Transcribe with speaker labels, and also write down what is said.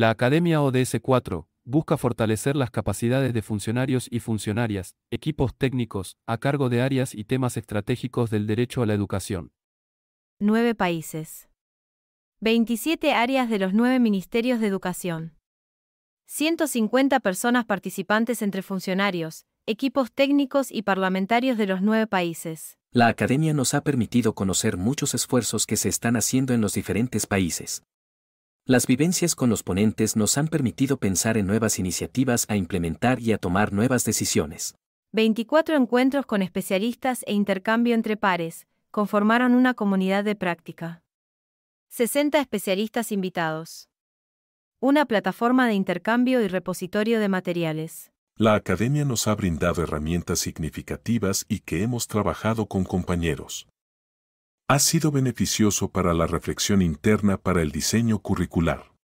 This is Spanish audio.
Speaker 1: La Academia ODS4 busca fortalecer las capacidades de funcionarios y funcionarias, equipos técnicos, a cargo de áreas y temas estratégicos del derecho a la educación.
Speaker 2: 9 países. 27 áreas de los 9 ministerios de educación. 150 personas participantes entre funcionarios, equipos técnicos y parlamentarios de los 9 países.
Speaker 3: La academia nos ha permitido conocer muchos esfuerzos que se están haciendo en los diferentes países. Las vivencias con los ponentes nos han permitido pensar en nuevas iniciativas a implementar y a tomar nuevas decisiones.
Speaker 2: 24 encuentros con especialistas e intercambio entre pares conformaron una comunidad de práctica. 60 especialistas invitados. Una plataforma de intercambio y repositorio de materiales.
Speaker 4: La academia nos ha brindado herramientas significativas y que hemos trabajado con compañeros ha
Speaker 1: sido beneficioso para la reflexión interna para el diseño curricular.